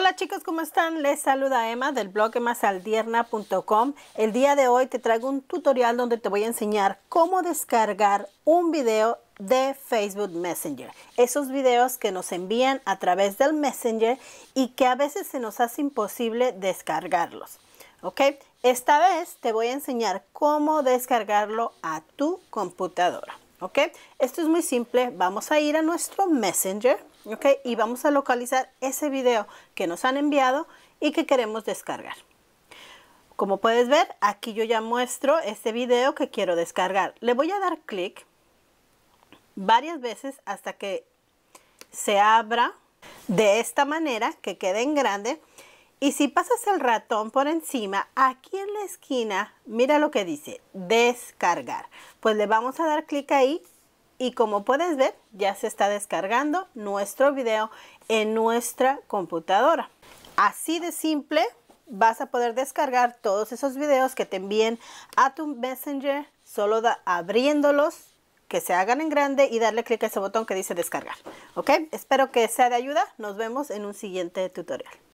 Hola chicos, ¿cómo están? Les saluda Emma del blog emasaldierna.com El día de hoy te traigo un tutorial donde te voy a enseñar cómo descargar un video de Facebook Messenger. Esos videos que nos envían a través del Messenger y que a veces se nos hace imposible descargarlos. ¿Ok? Esta vez te voy a enseñar cómo descargarlo a tu computadora. ¿ok? Esto es muy simple, vamos a ir a nuestro Messenger, ¿ok? Y vamos a localizar ese video que nos han enviado y que queremos descargar. Como puedes ver, aquí yo ya muestro este video que quiero descargar. Le voy a dar clic varias veces hasta que se abra de esta manera, que quede en grande y si pasas el ratón por encima, aquí en la esquina, mira lo que dice, descargar. Pues le vamos a dar clic ahí y como puedes ver, ya se está descargando nuestro video en nuestra computadora. Así de simple, vas a poder descargar todos esos videos que te envíen a tu Messenger, solo abriéndolos, que se hagan en grande y darle clic a ese botón que dice descargar. ¿Ok? Espero que sea de ayuda. Nos vemos en un siguiente tutorial.